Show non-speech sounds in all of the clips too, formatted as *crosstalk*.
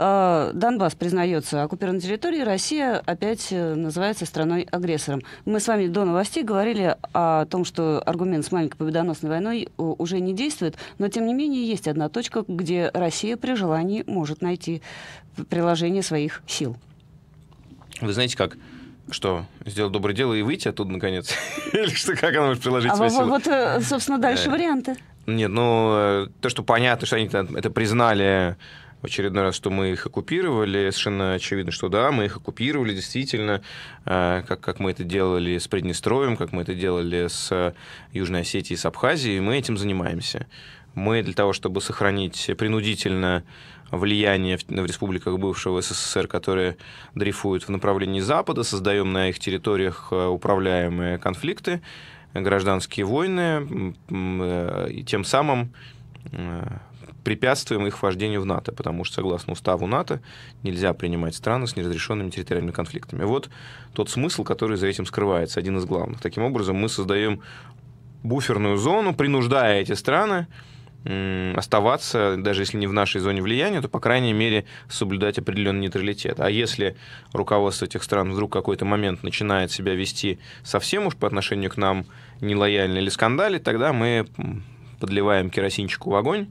А, Донбасс признается оккупированной территорией, Россия опять э, называется страной-агрессором. Мы с вами до новостей говорили о том, что аргумент с маленькой победоносной войной э, уже не действует, но тем не менее есть одна точка, где Россия при желании может найти приложение своих сил. Вы знаете как? Что, сделать доброе дело и выйти оттуда наконец? *laughs* Или что, как она может приложить а свои силы? Вот, э, собственно, дальше варианты. Нет, ну, то, что понятно, что они это признали в очередной раз, что мы их оккупировали. Совершенно очевидно, что да, мы их оккупировали, действительно, э, как, как мы это делали с Приднестровьем, как мы это делали с э, Южной Осетией, с Абхазией, мы этим занимаемся. Мы для того, чтобы сохранить принудительно влияние в, в республиках бывшего СССР, которые дрейфуют в направлении Запада, создаем на их территориях э, управляемые конфликты, гражданские войны, и тем самым препятствуем их вхождению в НАТО, потому что, согласно уставу НАТО, нельзя принимать страны с неразрешенными территориальными конфликтами. Вот тот смысл, который за этим скрывается, один из главных. Таким образом, мы создаем буферную зону, принуждая эти страны оставаться, даже если не в нашей зоне влияния, то, по крайней мере, соблюдать определенный нейтралитет. А если руководство этих стран вдруг какой-то момент начинает себя вести совсем уж по отношению к нам нелояльно или скандалить, тогда мы подливаем керосинчику в огонь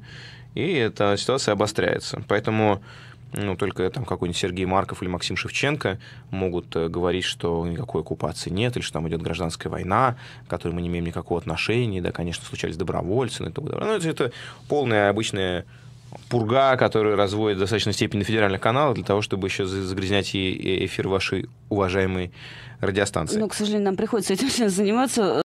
и эта ситуация обостряется. Поэтому ну, только там какой-нибудь Сергей Марков или Максим Шевченко могут э, говорить, что никакой оккупации нет, или что там идет гражданская война, к которой мы не имеем никакого отношения, да, конечно, случались добровольцы, но ну, того, ну, это, это полная обычная пурга, которую разводит в достаточной степени федеральный канал для того, чтобы еще загрязнять и эфир вашей уважаемой радиостанции. Ну, к сожалению, нам приходится этим сейчас заниматься.